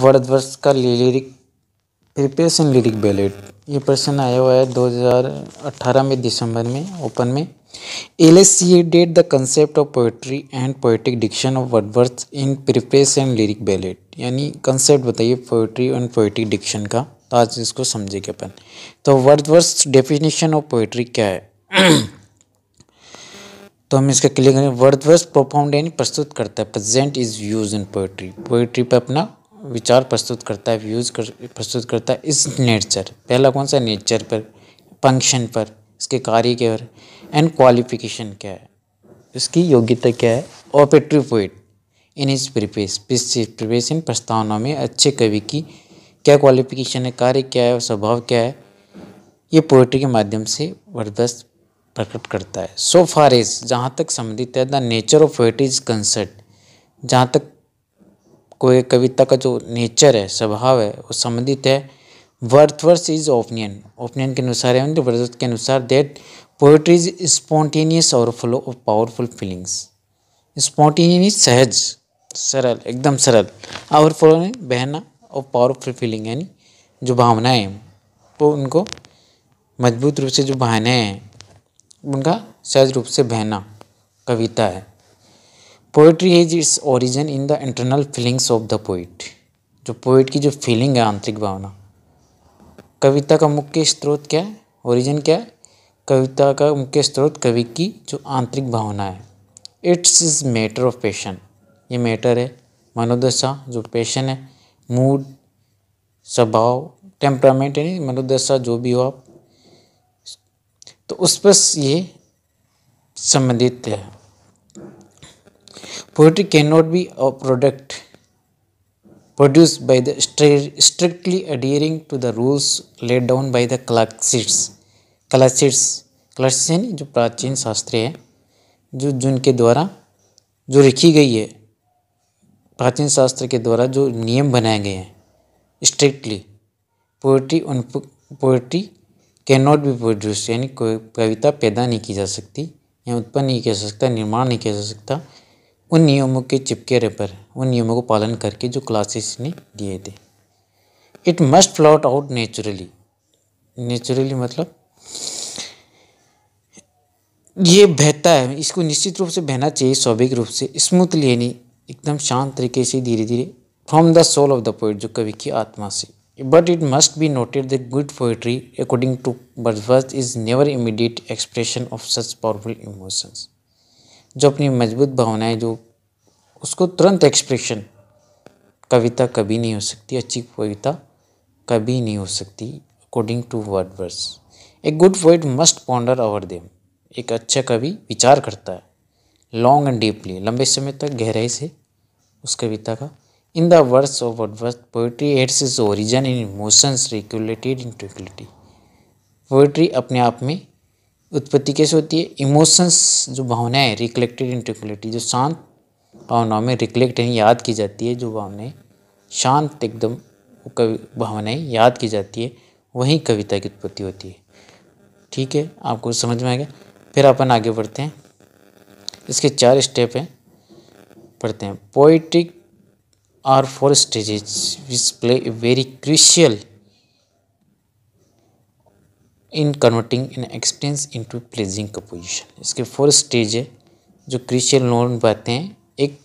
भारतवर्ष का lyric preparation lyric ballot ये प्रश्न आया हुआ है 2018 में दिसंबर में ओपन में elucidated the concept of poetry and poetic diction of Wordsworth in preparation lyric ballad यानी कंसेप्ट बताइए पोइट्री एंड पोइटिक डिक्शन का तो आज इसको समझेंगे अपन तो वर्डवर्थ डेफिनेशन ऑफ पोइट्री क्या है तो हम इसका क्लियर करें वर्डवर्थ परफॉर्म यानी प्रस्तुत करता है present is use in poetry poetry पर अपना विचार प्रस्तुत करता है व्यूज़ कर प्रस्तुत करता है इस नेचर पहला कौन सा नेचर पर फंक्शन पर इसके कार्य के और एंड क्वालिफिकेशन क्या है इसकी योग्यता क्या है ऑपेट्री पोइट इन इज प्रिपेस प्रिपेस इन प्रस्तावना में अच्छे कवि की क्या क्वालिफिकेशन है कार्य क्या है स्वभाव क्या है ये पोइट्री के माध्यम से वर्दस्त प्रकट करता है सो फार इज जहाँ तक संबंधित है the nature of poetry is concerned जहाँ तक कोई कविता का जो नेचर है स्वभाव है वो संबंधित है वर्थवर्स इज ओपिनियन ओपिनियन के अनुसार है वर्थ मतलब के अनुसार दैट पोएट्री इज स्पॉन्टेनियस और फ्लो ऑफ पावरफुल फीलिंग्स स्पॉन्टेनियस सहज सरल एकदम सरल और फ्लो बहना और पावरफुल फीलिंग यानी जो भावनाएं हैं तो उनको मजबूत रूप से जो भावनाएं हैं उनका सहज रूप से बहना कविता है poetry has its origin in the internal feelings of the poet जो पोइट की जो फीलिंग है आंतरिक भावना कविता का मुख्य स्रोत क्या है ओरिजिन क्या है कविता का मुख्य स्रोत कवि की जो आंतरिक भावना है it's is matter of passion ये मैटर है मनोदशा जो पैशन है मूड स्वभाव टेम्परामेंट यानी मनोदशा जो भी हो आप तो उस पर ये संबंधित है Poetry cannot be a product produced by the strictly adhering to the rules laid down by the classics classics classics यानी जो प्राचीन शास्त्र है जो जिनके द्वारा जो लिखी गई है प्राचीन शास्त्र के द्वारा जो नियम बनाए गए हैं स्ट्रिक्टली पोएट्री उन poetry can not be produce यानी कोई कविता पैदा नहीं की जा सकती या उत्पन्न नहीं कर सकता निर्माण नहीं किया जा सकता उन नियमों के चिपके पर उन नियमों को पालन करके जो क्लासेस ने दिए थे it must float out naturally naturally मतलब ये बहता है इसको निश्चित रूप से बहना चाहिए स्वाभाविक रूप से स्मूथली यानी एकदम शांत तरीके से धीरे धीरे from the soul of the poet जो कवि की आत्मा से but it must be noted the good poetry according to बर्ज is never immediate expression of such powerful emotions जो अपनी मजबूत भावनाएं जो उसको तुरंत एक्सप्रेशन कविता कभी नहीं हो सकती अच्छी कविता कभी नहीं हो सकती according to Wordsworth a good word must ponder over them एक अच्छा कवि विचार करता है लॉन्ग एंड डीपली लंबे समय तक गहराई से उस कविता का in the words of Wordsworth poetry has its origin in emotions regulated in tranquility poetry अपने आप में उत्पत्ति कैसे होती है इमोशंस जो भावनाएं रिकलेक्टेड इन ट्रिकुलरिटी जो शांत भावनाओं में रिकलेक्ट हैं याद की जाती है जो भावनाएं शांत एकदम कवि भावनाएं याद की जाती है वहीं कविता की उत्पत्ति होती है ठीक है आपको समझ में आ गया फिर अपन आगे बढ़ते हैं इसके चार स्टेप हैं पढ़ते हैं poetic are four stages which play a very crucial in converting in experience into pleasing composition इसके फोर स्टेज है जो क्रिशियल नोन बताते हैं एक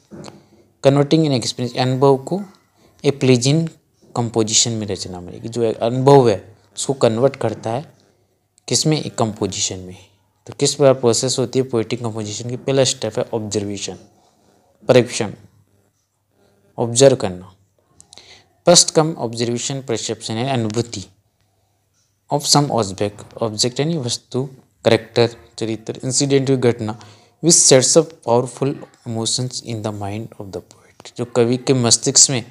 कन्वर्टिंग इन एक्सपीरियंस अनुभव को ए प्लेजिंग कंपोजिशन में रचना मिलेगी जो अनुभव है उसको कन्वर्ट करता है किस में एक कंपोजिशन में तो किस प्रकार प्रोसेस होती है पोइटिक कंपोजिशन की पहला स्टेप है ऑब्जर्वेशन परीक्षण ऑब्जर्व करना फर्स्ट कम ऑब्जर्वेशन परसेप्शन है अनुभूति ऑफ सम ऑब्जेक्ट ऑब्जेक्ट यानी वस्तु करेक्टर चरित्र इंसिडेंट की घटना which sets up powerful emotions in the mind of the poet जो कवि के मस्तिष्क में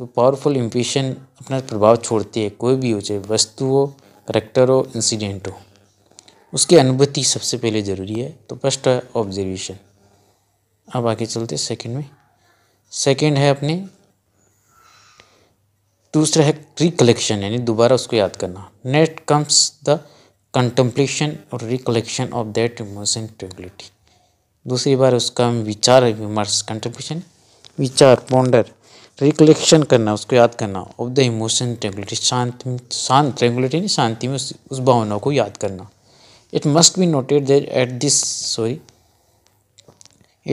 जो पावरफुल इम्पेशन अपना प्रभाव छोड़ती है कोई भी हो चाहे वस्तु हो करेक्टर हो इंसिडेंट हो उसकी अनुभूति सबसे पहले ज़रूरी है तो फर्स्ट है ऑब्जर्वेशन अब आगे चलते सेकेंड में सेकेंड है अपने दूसरा है रिकलेक्शन यानी दोबारा उसको याद करना नेट कम्स द कंटम्पलेशन और recollection of that emotion tranquility दूसरी बार उसका विचार विमर्श कंटम्पलेशन विचार पॉन्डर रिकलेक्शन करना उसको याद करना ऑफ द इमोशन ट्रेंगुलिटी शांति शांत ट्रेंगुलिटी यानी शांति में उस, उस भावना को याद करना it must be noted that at this sorry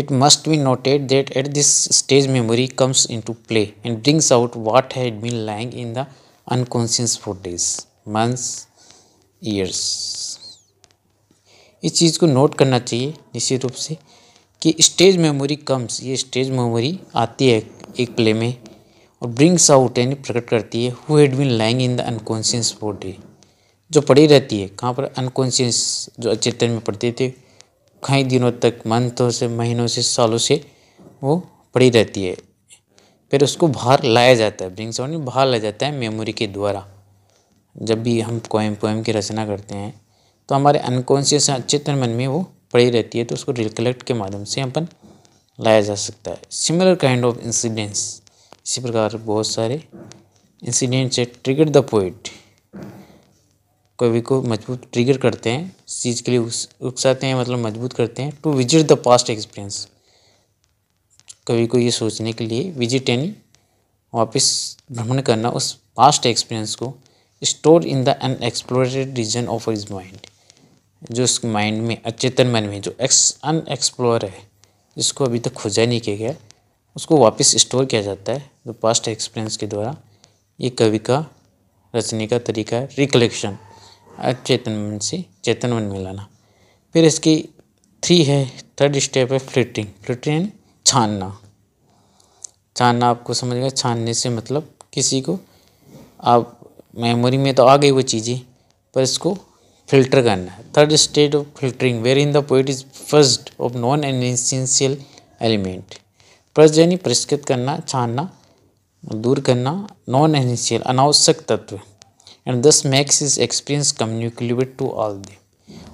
It must be noted that at this stage memory comes into play and brings out what had been lying in the unconscious for days, months, years. इस चीज़ को note करना चाहिए निश्चित रूप से कि stage memory comes ये stage memory आती है एक प्ले में और ब्रिंग्स आउट यानी प्रकट करती है who had been lying in the unconscious day जो पड़ी रहती है कहाँ पर अनकॉन्शियस जो अचेतन में पड़ते थे कई दिनों तक मंथों से महीनों से सालों से वो पड़ी रहती है फिर उसको बाहर लाया जाता है ब्रिंग साउंड बाहर लाया जाता है मेमोरी के द्वारा जब भी हम कोएम पोएम की रचना करते हैं तो हमारे अनकॉन्शियस चेतन मन में वो पड़ी रहती है तो उसको रिकलेक्ट के माध्यम से अपन लाया जा सकता है सिमिलर काइंड ऑफ इंसिडेंट्स इसी प्रकार बहुत सारे इंसिडेंट्स ट्रिगर द पोइट कवि को मजबूत ट्रिगर करते हैं इस चीज़ के लिए उकसाते हैं मतलब मजबूत करते हैं to visit the past experience कवि को ये सोचने के लिए विजिट यानी वापस भ्रमण करना उस पास्ट एक्सपीरियंस को store in the unexplored region of his mind जो उस माइंड में अचेतन मन में जो एक्स अनएक्सप्लोर है जिसको अभी तक खोजा नहीं किया गया उसको वापस स्टोर किया जाता है जो पास्ट एक्सपीरियंस के द्वारा ये कवि का रचने का तरीका है रिकलेक्शन चेतन से चेतन मन में लाना फिर इसकी थ्री है थर्ड स्टेप है फ्लिटिंग फ्लिटिंग यानी छानना छानना आपको समझ गया छानने से मतलब किसी को आप मेमोरी में तो आ गई वो चीज़ें पर इसको फिल्टर करना है third state of filtering where in the poet is first of non and element first यानी परिष्कृत करना छानना दूर करना नॉन एसेंशियल अनावश्यक तत्व and thus makes his experience communicable to all they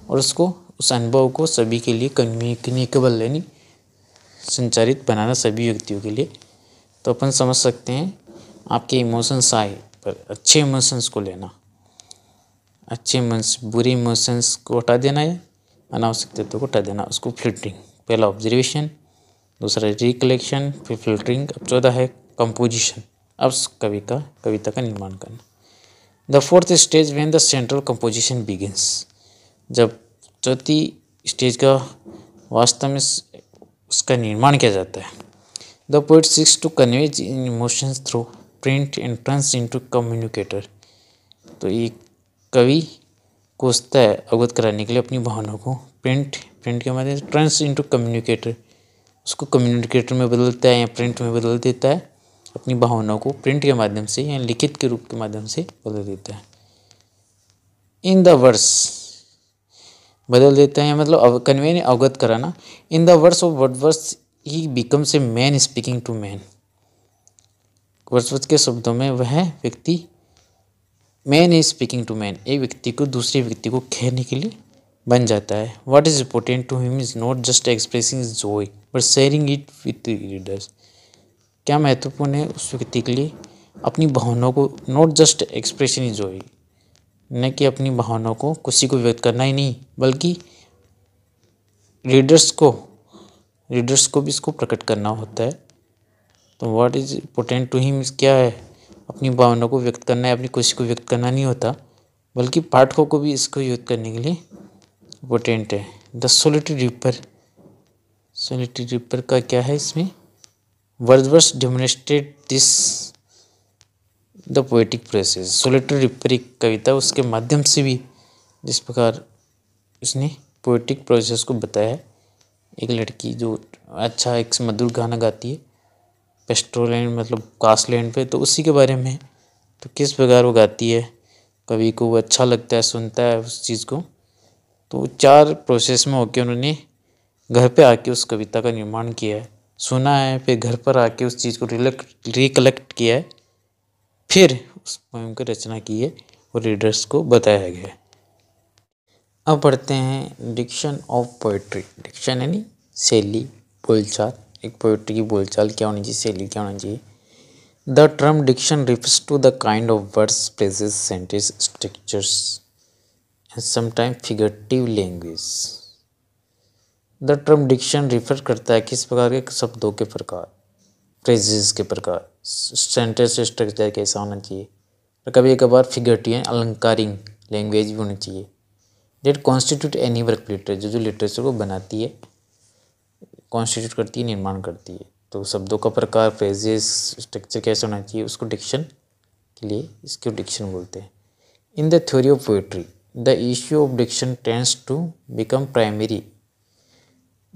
और उसको उस अनुभव को सभी के लिए कम्युनिकेबल यानी संचारित बनाना सभी व्यक्तियों के लिए तो अपन समझ सकते हैं आपके इमोशंस आए पर अच्छे इमोशंस को लेना अच्छे इमोशंस बुरे इमोशंस को हटा देना है अनावश्यक तत्वों को हटा देना उसको फिल्टरिंग पहला ऑब्जर्वेशन दूसरा रिकलेक्शन फिर फिल्टरिंग अब चौथा है कंपोजिशन अब कवि का कविता का निर्माण करना the fourth stage when the central composition begins जब चौथी स्टेज का वास्तव में उसका निर्माण किया जाता है the poet seeks to conveys in emotions through print and trans into communicator तो ये कवि कोसता है अवगत कराने के लिए अपनी भावनाओं को प्रिंट प्रिंट के माध्यम से ट्रांस इंटू कम्युनिकेटर उसको कम्युनिकेटर में बदलता है या प्रिंट में बदल देता है अपनी भावनाओं को प्रिंट के माध्यम से या लिखित के रूप के माध्यम से बदल देता है इन द वर्स बदल देते हैं मतलब कन्वे ने अवगत कराना in the words of Wordsworth he becomes a man speaking to man वर्ष के शब्दों में वह व्यक्ति man is speaking to man एक व्यक्ति को दूसरे व्यक्ति को कहने के लिए बन जाता है what is important to him is not just expressing his joy but sharing it with readers क्या महत्वपूर्ण है उस व्यक्ति के लिए अपनी भावनाओं को not just expression is oil न कि अपनी भावनाओं को किसी को व्यक्त करना ही नहीं बल्कि रीडर्स को रीडर्स को भी इसको प्रकट करना होता है तो what is important to him क्या है अपनी भावनाओं को व्यक्त करना है अपनी खुशी को व्यक्त करना नहीं होता बल्कि पाठकों को भी इसको यूज करने के लिए इम्पोर्टेंट है the solitary reaper solitary reaper का क्या है इसमें Wordsworth demonstrate this the poetic process solitary रिपरिक कविता उसके माध्यम से भी जिस प्रकार उसने पोएटिक प्रोसेस को बताया है एक लड़की जो अच्छा एक मधुर गाना गाती है पेस्ट्रोल मतलब कास्ट लैंड पे तो उसी के बारे में तो किस प्रकार वो गाती है कवि को वो अच्छा लगता है सुनता है उस चीज़ को तो चार प्रोसेस में होकर उन्होंने घर पे आके उस कविता का निर्माण किया है सुना है फिर घर पर आके उस चीज़ को रिकलेक्ट किया है फिर उस पोएम की रचना की है और रीडर्स को बताया गया है अब पढ़ते हैं डिक्शन ऑफ पोइट्री डिक्शन यानी शैली बोलचाल एक पोइट्री की बोलचाल क्या होनी चाहिए शैली क्या होनी चाहिए the term diction refers to the kind of words places sentence structures and sometime figurative language the term diction refer करता है किस प्रकार के शब्दों के प्रकार फ्रेजेस के प्रकार सेंटेंस स्ट्रक्चर कैसा होना चाहिए और कभी कभार फिगरटी एंड अलंकारिंग लैंग्वेज भी होनी चाहिए that constitute any work literature जो जो लिटरेचर को बनाती है कॉन्स्टिट्यूट करती है निर्माण करती है तो शब्दों का प्रकार फ्रेजेस स्ट्रक्चर कैसा होना चाहिए उसको डिक्शन के लिए इसको डिक्शन बोलते हैं in the theory of poetry the issue of diction tends to become primary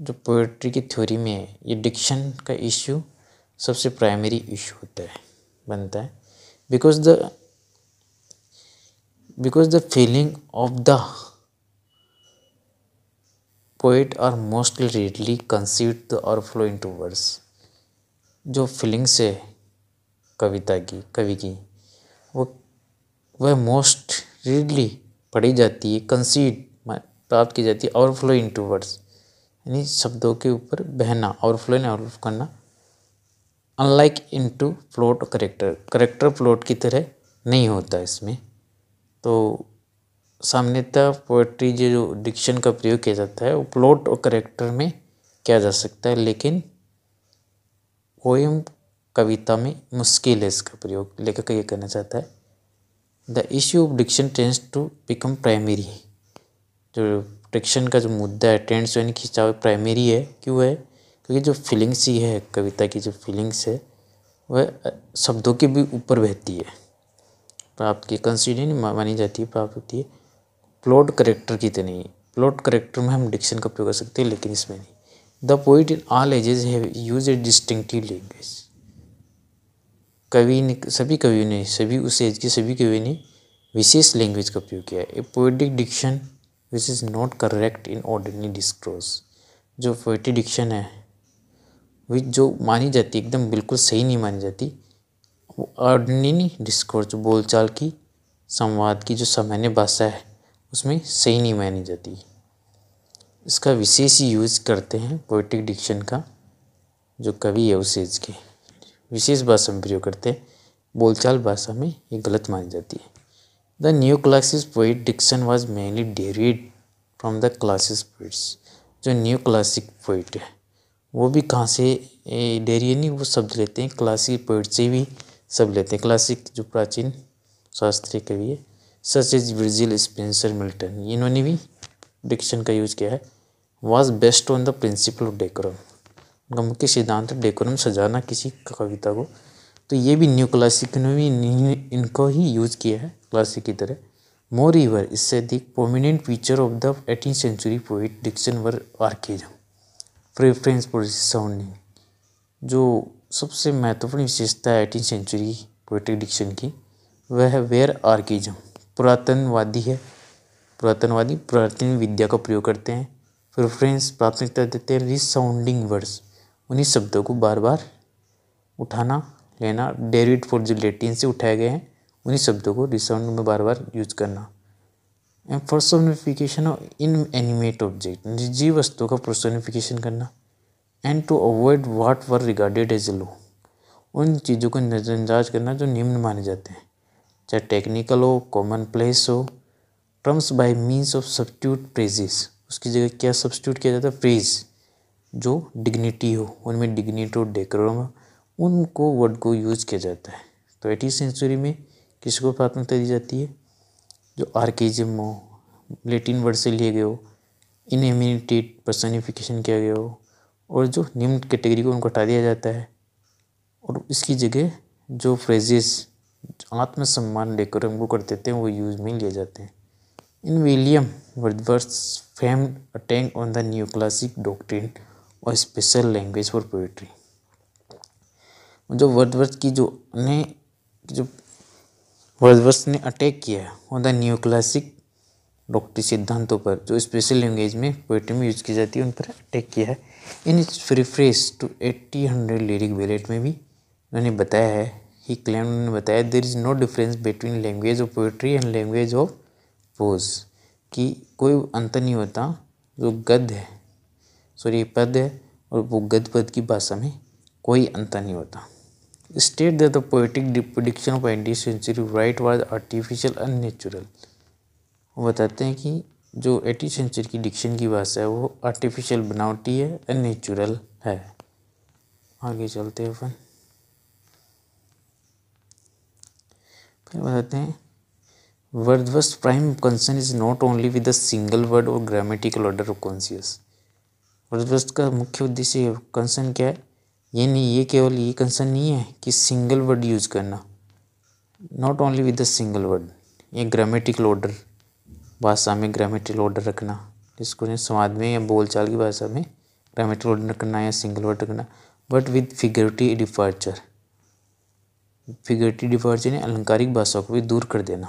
जो पोइट्री की थ्योरी में है ये डिक्शन का इश्यू सबसे प्राइमरी इशू होता है बनता है because the because the feeling of the poet are mostly readily conceived the और फ्लो इन टू वर्ड्स जो फीलिंग्स है कविता की कवि की वो वह मोस्ट रेडली पढ़ी जाती है कंसीड प्राप्त की जाती है और फ्लो इन टू वर्ड्स यानी शब्दों के ऊपर बहना फ्लो यानी ओवरफ्लो करना unlike into float character character float की तरह नहीं होता इसमें तो सामान्यतः पोएट्री जो डिक्शन का प्रयोग किया जाता है वो प्लॉट और करेक्टर में किया जा सकता है लेकिन पोएम कविता में मुश्किल है इसका प्रयोग लेखक ये करना चाहता है the issue of diction tends to become primary जो फ्रिक्शन का जो मुद्दा है ट्रेंड्स यानी खिंचाव प्राइमरी है क्यों है क्योंकि जो फीलिंग्स ही है कविता की जो फीलिंग्स है वह शब्दों के भी ऊपर बहती है प्राप्त की कंसीडर मानी जाती है प्राप्त होती है प्लॉट करेक्टर की तो नहीं प्लॉट करेक्टर में हम डिक्शन का प्रयोग कर सकते हैं लेकिन इसमें नहीं the poet in all ages have use a distinctive language कवि ने सभी कवियों ने सभी उस एज के सभी कवियों ने विशेष लैंग्वेज का उपयोग किया है a poetic diction which is not correct in ordinary discourse जो फोटी डिक्शन है विच जो मानी जाती एकदम बिल्कुल सही नहीं मानी जाती वो ऑर्डिनरी डिस्कोर्स जो बोलचाल की संवाद की जो सामान्य भाषा है उसमें सही नहीं मानी जाती इसका विशेष यूज करते हैं पोइटिक डिक्शन का जो कवि है उस एज के विशेष भाषा में प्रयोग करते हैं बोलचाल भाषा में ये गलत मानी जाती है The new classes poet diction was mainly derived from the classic poets जो न्यू क्लासिक पोइट है वो भी कहाँ से डेरिए नहीं वो शब्द लेते हैं क्लासिक पोइट से भी शब्द लेते हैं क्लासिक जो प्राचीन शास्त्रीय कवि है such is Virgil Spenser Milton इन्होंने भी डिक्शन का यूज किया है was based on the principle of decorum उनका मुख्य सिद्धांत डेकोरम सजाना किसी कविता को तो ये भी न्यू क्लासिक ने भी इनको ही यूज किया है क्लासिक की तरह मोर इवर इससे अधिक prominent feature of the eighteen century poet diction were archaism preference for sounding जो सबसे महत्वपूर्ण विशेषता है एटीन सेंचुरी पोइटिक डिक्शन की वह है वेयर आर्किज्म पुरातनवादी है पुरातनवादी पुरातन विद्या का प्रयोग करते हैं प्रेफरेंस प्राथमिकता देते हैं रिसाउंडिंग वर्ड्स उन्हीं शब्दों को बार बार उठाना लेना डेरिट फॉर जो लेटिन से उठाए गए हैं उन्हीं शब्दों को डिसाउंड में बार बार यूज करना एंड प्रोसोनिफिकेशन ऑफ इन एनिमेट ऑब्जेक्ट जी वस्तुओं का प्रोसोनिफिकेशन करना and to avoid what were regarded as low उन चीज़ों को नज़रअंदाज करना जो निम्न माने जाते हैं चाहे टेक्निकल हो कॉमन प्लेस हो terms by means of substitute phrases उसकी जगह क्या सब्सिट्यूट किया जाता है प्रेज जो डिग्निटी हो उनमें डिग्निटी और डेकोरम उनको वर्ड को यूज किया जाता है तो एटीन सेंचुरी में किसको प्राथमिकता दी जाती है जो आर्किजम हो लेटिन वर्ड से लिए गए हो इनहेमिटेड पर्सनिफिकेशन किया गया हो और जो निम्न कैटेगरी को उनको हटा दिया जाता है और इसकी जगह जो फ्रेजेस आत्मसम्मान लेकर उनको कर देते हैं वो यूज में लिए जाते हैं in William Wordsworth fame attack on the new classic doctrine और स्पेशल लैंग्वेज फॉर पोइट्री जो वर्डवर्थ की जो अन्य जो वर्डवर्थ ने अटैक किया ऑन द क्लासिक डॉक्टरी सिद्धांतों पर जो स्पेशल लैंग्वेज में पोइट्री में यूज की जाती है उन पर अटैक किया है in its preface to eighty hundred lyric ballad में भी उन्होंने बताया है ही क्लेम उन्होंने बताया there is no difference between language of poetry and language of prose कि कोई अंतर नहीं होता जो गद्य है सॉरी पद है और वो गद्य पद की भाषा में कोई अंतर नहीं होता state that the poetic depiction of एंटी century right was artificial unnatural वो बताते हैं कि जो एटी सेंचुरी की डिक्शन की भाषा है वो आर्टिफिशियल बनावटी है अननेचुरल है आगे चलते हैं अपन फिर बताते हैं Wordsworth's prime concern is not only with a single word or grammatical order of conscious Wordsworth का मुख्य उद्देश्य कंसर्न क्या है यानी ये केवल ये कंसर्न नहीं है कि सिंगल वर्ड यूज़ करना not only with the single word ये ग्रामेटिकल ऑर्डर भाषा में ग्रामेटिकल ऑर्डर रखना जिसको समाज में या बोलचाल की भाषा में ग्रामेटिकल ऑर्डर रखना या सिंगल वर्ड रखना but with figurative departure figurative departure ने अलंकारिक भाषा को भी दूर कर देना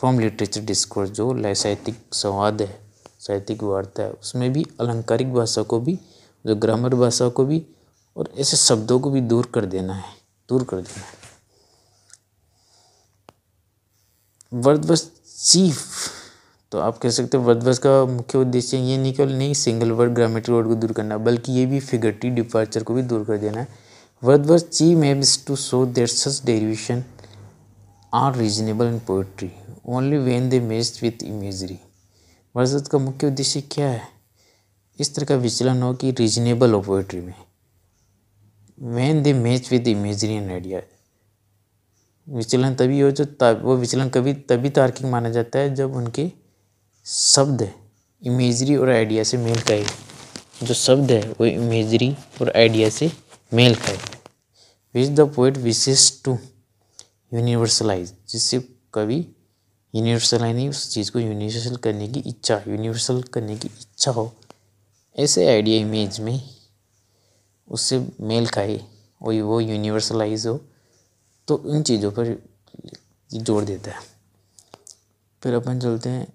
फ्रॉम लिटरेचर डिस्कोर्स जो साहित्यिक संवाद है साहित्यिक वार्ता है उसमें भी अलंकारिक भाषा को भी जो ग्रामर भाषा को भी और ऐसे शब्दों को भी दूर कर देना है दूर कर देना है वर्दवस चीफ तो आप कह सकते हैं वर्दवस का मुख्य उद्देश्य ये नहीं केवल नहीं सिंगल वर्ड ग्रामेटिक वर्ड को दूर करना बल्कि ये भी फिगरटी डिपार्चर को भी दूर कर देना है Wordsworth chief has to show there such derivation are reasonable in poetry only when they messed with imagery Wordsworth का मुख्य उद्देश्य क्या है इस तरह का विचलन हो कि रीजनेबल हो पोइट्री में when they match with the imaginary and विचलन तभी हो जो तब वो विचलन कभी तभी तार्किक तो माना जाता है जब उनके शब्द इमेजरी और आइडिया से मेल खाए जो शब्द है वो इमेजरी और आइडिया से मेल खाए विच द पोइट विशेष टू यूनिवर्सलाइज जिससे कवि यूनिवर्सल नहीं उस चीज़ को यूनिवर्सल करने की इच्छा यूनिवर्सल करने की इच्छा हो ऐसे आइडिया इमेज में उससे मेल खाए और वो यूनिवर्सलाइज हो तो इन चीज़ों पर जोर देता है फिर अपन चलते हैं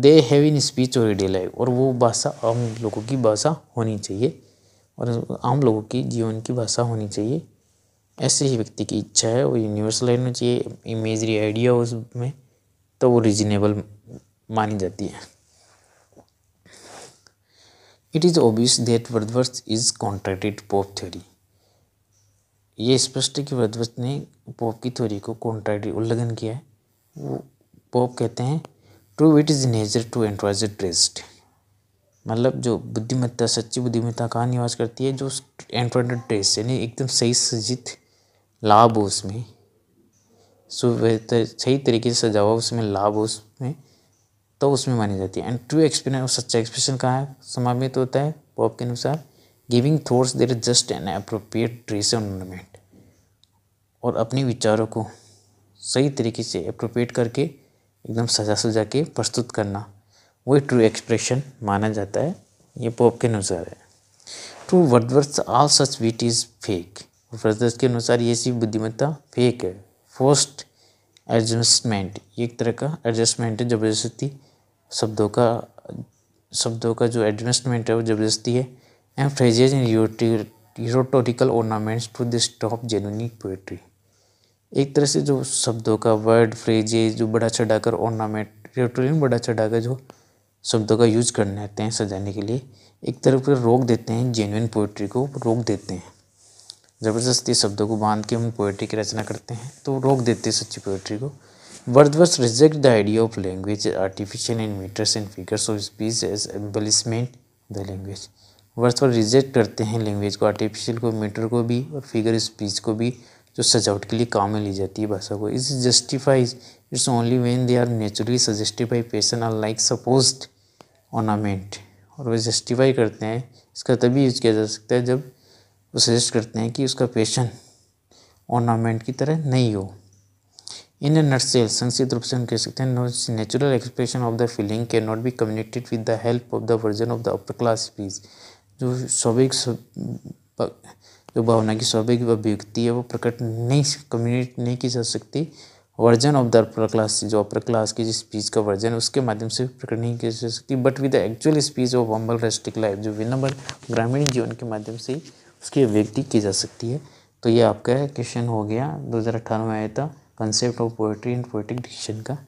दे हैव इन स्पीच और डे लाइफ और वो भाषा आम लोगों की भाषा होनी चाहिए और आम लोगों की जीवन की भाषा होनी चाहिए ऐसे ही व्यक्ति की इच्छा है वो यूनिवर्सल होना चाहिए इमेजरी आइडिया उसमें तो वो रिजनेबल मानी जाती है it is obvious that Wordsworth is contracted Pope theory ये स्पष्ट है कि वृद्धवर्ष ने पॉप की थ्योरी को कॉन्ट्रैक्ट उल्लंघन किया है वो पॉप कहते हैं true it is nature to advantage dressed मतलब जो बुद्धिमत्ता सच्ची बुद्धिमत्ता कहाँ निवास करती है जो एंट्रॉज ड्रेस यानी एकदम सही सजित लाभ हो उसमें सही तरीके से सजा हुआ उसमें लाभ हो उसमें तो उसमें मानी जाती है एंड ट्रू एक्सप्रेशन और सच्चा एक्सप्रेशन कहाँ है समामित होता है पॉप के अनुसार giving thoughts there is just an appropriate dress ornament और अपने विचारों को सही तरीके से अप्रोप्रिएट करके एकदम सजा सजा के प्रस्तुत करना वही ट्रू एक्सप्रेशन माना जाता है ये पॉप के अनुसार है true Wordsworth all such wit is fake Wordsworth के अनुसार ये सी बुद्धिमत्ता फेक है फर्स्ट एडजस्टमेंट ये एक तरह का एडजस्टमेंट है ज़बरदस्ती शब्दों का शब्दों का जो एडजस्टमेंट है वो ज़बरदस्ती है and phrases in rhetorical ornaments to this top genuine poetry एक तरह से जो शब्दों का वर्ड फ्रेजेज जो बड़ा चढ़ाकर ऑर्नामेंट रेटोरिन बड़ा चढ़ाकर जो शब्दों का यूज करने आते हैं सजाने के लिए एक तरफ रोक देते हैं जेनुइन पोइट्री को रोक देते हैं ज़बरदस्ती शब्दों को बांध के हम पोइट्री की रचना करते हैं तो रोक देते हैं सच्ची पोइट्री को वर्स reject the idea of language artificial in meters and figures of speech as embellishment the language Wordsworth reject करते हैं लैंग्वेज को आर्टिफिशियल को मीटर को भी और फिगर स्पीच को भी जो सजावट के लिए काम में ली जाती है भाषा को is justifies its only when they are naturally सजेस्टिफाई by passion are like suppose ornament और वे जस्टिफाई करते हैं इसका तभी यूज किया जा सकता है जब वो सजेस्ट करते हैं कि उसका पेशन ऑर्नामेंट की तरह नहीं हो इन नर्सेल संक्षिप्त रूप से हम कह सकते हैं natural expression of the feeling can not be communicated with the help of the version of the upper class speech जो स्वाभाविक जो भावना की स्वाभाविक अभिव्यक्ति है वो प्रकट नहीं कम्युनिकेट नहीं की जा सकती version of the upper class जो अपर क्लास की जिस स्पीच का वर्जन है उसके माध्यम से प्रकट नहीं की जा सकती but with the actual speech of humble rustic life जो विनम्र ग्रामीण जीवन के माध्यम से ही उसकी अभिव्यक्ति की जा सकती है तो ये आपका क्वेश्चन हो गया दो हज़ार अठारह में आया था concept of poetry and poetic diction का